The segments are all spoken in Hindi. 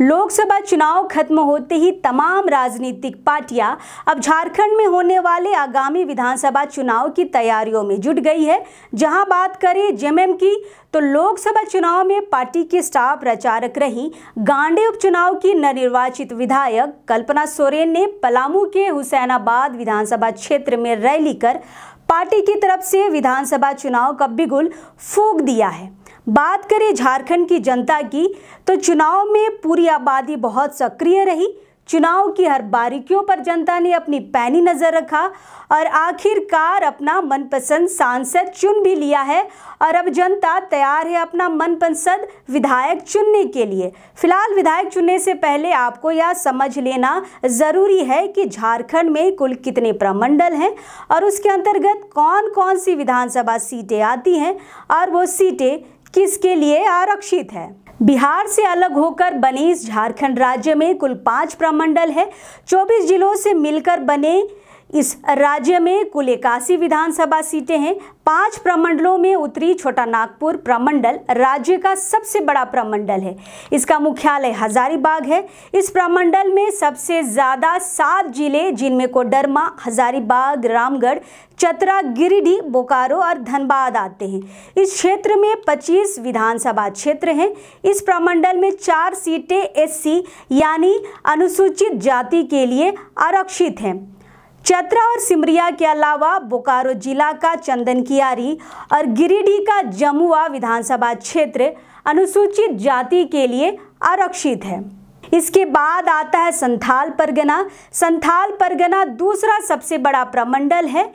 लोकसभा चुनाव खत्म होते ही तमाम राजनीतिक पार्टियां अब झारखंड में होने वाले आगामी विधानसभा चुनाव की तैयारियों में जुट गई है जहां बात करें जेएमएम की तो लोकसभा चुनाव में पार्टी के स्टार प्रचारक रही गांडे उपचुनाव की नवनिर्वाचित विधायक कल्पना सोरेन ने पलामू के हुसैनाबाद विधानसभा क्षेत्र में रैली कर पार्टी की तरफ से विधानसभा चुनाव का बिगुल फूक दिया है बात करें झारखंड की जनता की तो चुनाव में पूरी आबादी बहुत सक्रिय रही चुनाव की हर बारीकियों पर जनता ने अपनी पैनी नज़र रखा और आखिरकार अपना मनपसंद सांसद चुन भी लिया है और अब जनता तैयार है अपना मनपसंद विधायक चुनने के लिए फिलहाल विधायक चुनने से पहले आपको यह समझ लेना ज़रूरी है कि झारखंड में कुल कितने प्रमंडल हैं और उसके अंतर्गत कौन कौन सी विधानसभा सीटें आती हैं और वो सीटें किसके लिए आरक्षित है बिहार से अलग होकर बने इस झारखंड राज्य में कुल पांच प्रमंडल है चौबीस जिलों से मिलकर बने इस राज्य में कुल इक्यासी विधानसभा सीटें हैं पांच प्रमंडलों में उत्तरी छोटा नागपुर प्रमंडल राज्य का सबसे बड़ा प्रमंडल है इसका मुख्यालय हजारीबाग है इस प्रमंडल में सबसे ज़्यादा सात जिले जिनमें कोडरमा हजारीबाग रामगढ़ चतरा गिरिडीह बोकारो और धनबाद आते हैं इस क्षेत्र में 25 विधानसभा क्षेत्र हैं इस प्रमंडल में चार सीटें एस यानी अनुसूचित जाति के लिए आरक्षित हैं चतरा और सिमरिया के अलावा बोकारो जिला का चंदन कियारी और गिरिडीह का जमुआ विधानसभा क्षेत्र अनुसूचित जाति के लिए आरक्षित है इसके बाद आता है संथाल परगना संथाल परगना दूसरा सबसे बड़ा प्रमंडल है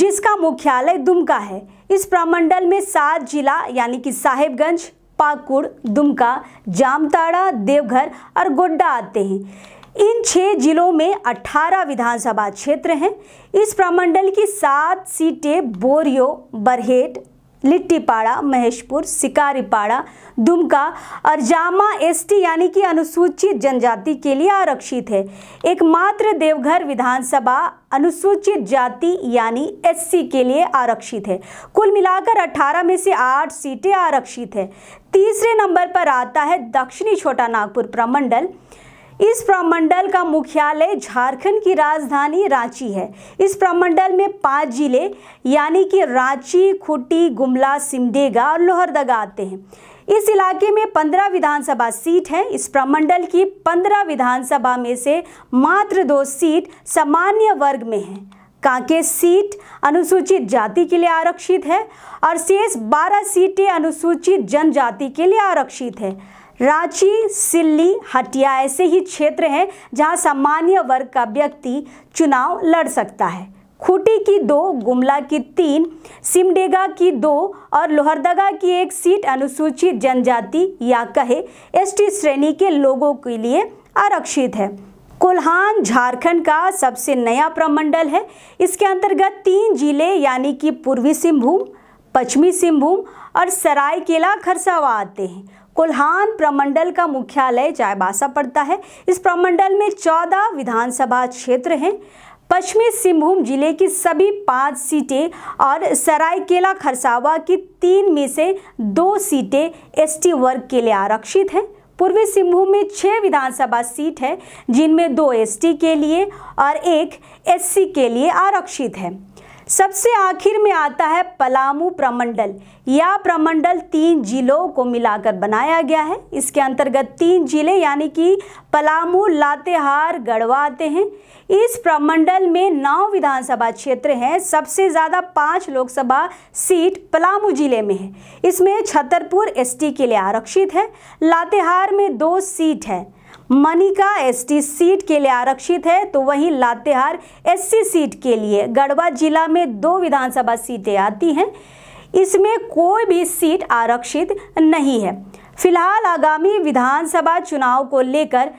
जिसका मुख्यालय दुमका है इस प्रमंडल में सात जिला यानी कि साहेबगंज पाकुड़ दुमका जामताड़ा देवघर और गोड्डा आते हैं इन छः जिलों में 18 विधानसभा क्षेत्र हैं इस प्रमंडल की सात सीटें बोरियो बरहेट लिट्टीपाड़ा महेशपुर सिकारीपाड़ा दुमका और जामा एसटी यानी कि अनुसूचित जनजाति के लिए आरक्षित है एकमात्र देवघर विधानसभा अनुसूचित जाति यानी एससी के लिए आरक्षित है कुल मिलाकर 18 में से 8 सीटें आरक्षित है तीसरे नंबर पर आता है दक्षिणी छोटा नागपुर प्रमंडल इस प्रमंडल का मुख्यालय झारखंड की राजधानी रांची है इस प्रमंडल में पांच जिले यानी कि रांची खुटी गुमला सिमडेगा और लोहरदगा आते हैं इस इलाके में पंद्रह विधानसभा सीट हैं इस प्रमंडल की पंद्रह विधानसभा में से मात्र दो सीट सामान्य वर्ग में हैं कांके सीट अनुसूचित जाति के लिए आरक्षित है और शेष बारह सीटें अनुसूचित जनजाति के लिए आरक्षित है रांची सिल्ली हटिया ऐसे ही क्षेत्र हैं जहां सामान्य वर्ग का व्यक्ति चुनाव लड़ सकता है खूटी की दो गुमला की तीन सिमडेगा की दो और लोहरदगा की एक सीट अनुसूचित जनजाति या कहे एसटी श्रेणी के लोगों के लिए आरक्षित है कोल्हान झारखंड का सबसे नया प्रमंडल है इसके अंतर्गत तीन जिले यानी कि पूर्वी सिंहभूम पश्चिमी सिंहभूम और सरायकेला खरसावा आते हैं कोल्हान प्रमंडल का मुख्यालय चायबासा पड़ता है इस प्रमंडल में चौदह विधानसभा क्षेत्र हैं पश्चिमी सिंहभूम जिले की सभी पाँच सीटें और सरायकेला खरसावा की तीन में से दो सीटें एसटी वर्ग के लिए आरक्षित हैं पूर्वी सिंहभूम में छः विधानसभा सीट है जिनमें दो एसटी के लिए और एक एससी के लिए आरक्षित है सबसे आखिर में आता है पलामू प्रमंडल यह प्रमंडल तीन जिलों को मिलाकर बनाया गया है इसके अंतर्गत तीन जिले यानी कि पलामू लातेहार गढ़वा आते हैं इस प्रमंडल में नौ विधानसभा क्षेत्र हैं सबसे ज़्यादा पाँच लोकसभा सीट पलामू जिले में है इसमें छतरपुर एसटी के लिए आरक्षित है लातेहार में दो सीट है मनिका एसटी सीट के लिए आरक्षित है तो वहीं लातेहार एससी सीट के लिए गढ़वा जिला में दो विधानसभा सीटें आती हैं इसमें कोई भी सीट आरक्षित नहीं है फिलहाल आगामी विधानसभा चुनाव को लेकर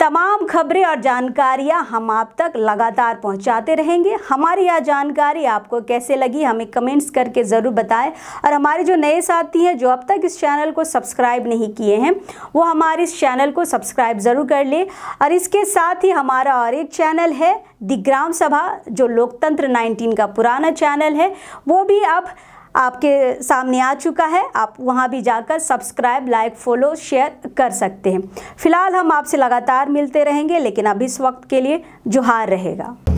तमाम खबरें और जानकारियां हम आप तक लगातार पहुंचाते रहेंगे हमारी यह जानकारी आपको कैसे लगी हमें कमेंट्स करके ज़रूर बताएं और हमारे जो नए साथी हैं जो अब तक इस चैनल को सब्सक्राइब नहीं किए हैं वो हमारे इस चैनल को सब्सक्राइब ज़रूर कर लें और इसके साथ ही हमारा और एक चैनल है दि ग्राम सभा जो लोकतंत्र 19 का पुराना चैनल है वो भी आप आपके सामने आ चुका है आप वहाँ भी जाकर सब्सक्राइब लाइक फॉलो शेयर कर सकते हैं फिलहाल हम आपसे लगातार मिलते रहेंगे लेकिन अब इस वक्त के लिए जोहार रहेगा